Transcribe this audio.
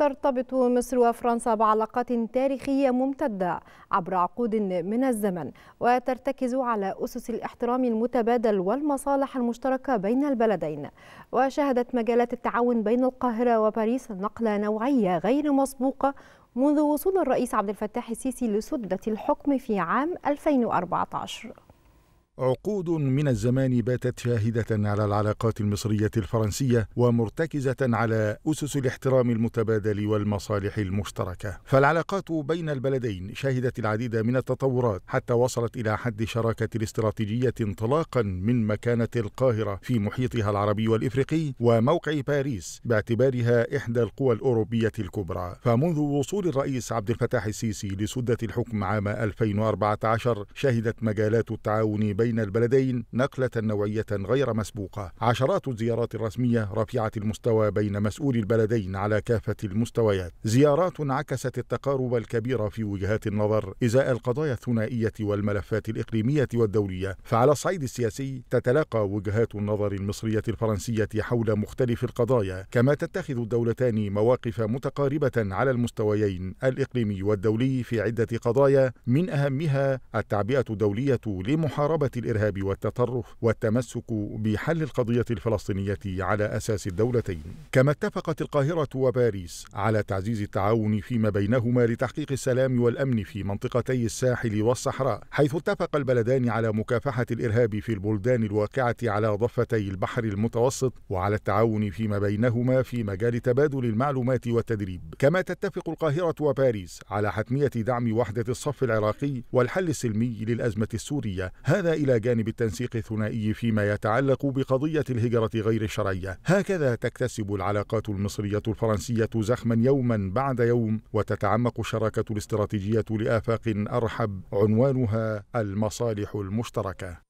ترتبط مصر وفرنسا بعلاقات تاريخية ممتدة عبر عقود من الزمن وترتكز على أسس الاحترام المتبادل والمصالح المشتركة بين البلدين وشهدت مجالات التعاون بين القاهرة وباريس نقلة نوعية غير مسبوقة منذ وصول الرئيس عبد الفتاح السيسي لسدة الحكم في عام 2014 عقود من الزمان باتت شاهدة على العلاقات المصرية الفرنسية ومرتكزة على أسس الاحترام المتبادل والمصالح المشتركة فالعلاقات بين البلدين شهدت العديد من التطورات حتى وصلت إلى حد شراكة الاستراتيجية انطلاقا من مكانة القاهرة في محيطها العربي والإفريقي وموقع باريس باعتبارها إحدى القوى الأوروبية الكبرى فمنذ وصول الرئيس عبد الفتاح السيسي لسدة الحكم عام 2014 شهدت مجالات التعاون بين بين البلدين نقلة نوعية غير مسبوقة عشرات الزيارات الرسمية رفيعة المستوى بين مسؤولي البلدين على كافة المستويات زيارات عكست التقارب الكبير في وجهات النظر إزاء القضايا الثنائية والملفات الإقليمية والدولية فعلى الصعيد السياسي تتلاقى وجهات النظر المصرية الفرنسية حول مختلف القضايا كما تتخذ الدولتان مواقف متقاربة على المستويين الإقليمي والدولي في عدة قضايا من أهمها التعبئة الدولية لمحاربة الإرهاب والتطرف والتمسك بحل القضية الفلسطينية على أساس الدولتين كما اتفقت القاهرة وباريس على تعزيز التعاون فيما بينهما لتحقيق السلام والأمن في منطقتي الساحل والصحراء حيث اتفق البلدان على مكافحة الإرهاب في البلدان الواقعة على ضفتي البحر المتوسط وعلى التعاون فيما بينهما في مجال تبادل المعلومات والتدريب كما تتفق القاهرة وباريس على حتمية دعم وحدة الصف العراقي والحل السلمي للأزمة السورية هذا إلى جانب التنسيق الثنائي فيما يتعلق بقضية الهجرة غير الشرعية هكذا تكتسب العلاقات المصرية الفرنسية زخما يوما بعد يوم وتتعمق الشراكة الاستراتيجية لآفاق أرحب عنوانها المصالح المشتركة